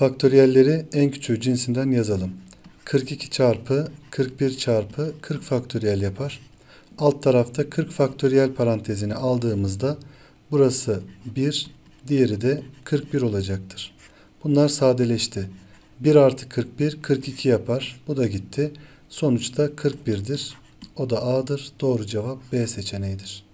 Faktöriyelleri en küçük cinsinden yazalım. 42 çarpı 41 çarpı 40 faktöriyel yapar. Alt tarafta 40 faktöriyel parantezini aldığımızda burası 1, diğeri de 41 olacaktır. Bunlar sadeleşti. 1 artı 41 42 yapar. Bu da gitti. Sonuçta 41'dir. O da A'dır. Doğru cevap B seçeneğidir.